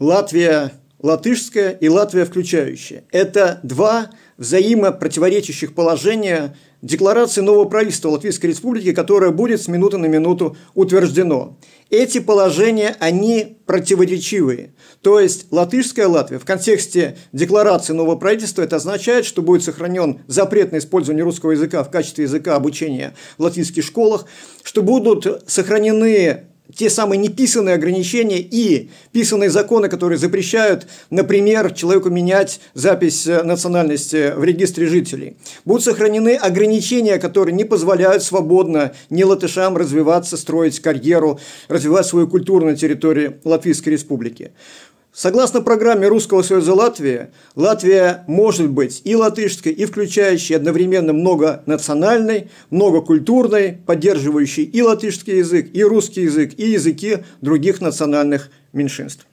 Латвия латышская и Латвия включающая. Это два взаимопротиворечащих положения декларации нового правительства Латвийской Республики, которое будет с минуты на минуту утверждено. Эти положения, они противоречивые. То есть латышская Латвия в контексте декларации нового правительства, это означает, что будет сохранен запрет на использование русского языка в качестве языка обучения в латвийских школах, что будут сохранены те самые неписанные ограничения и писанные законы, которые запрещают, например, человеку менять запись э, национальности в регистре жителей. Будут сохранены ограничения, которые не позволяют свободно не латышам развиваться, строить карьеру, развивать свою культуру на территории Латвийской Республики. Согласно программе Русского Союза Латвии, Латвия может быть и латышской, и включающей одновременно многонациональной, многокультурной, поддерживающей и латышский язык, и русский язык, и языки других национальных меньшинств.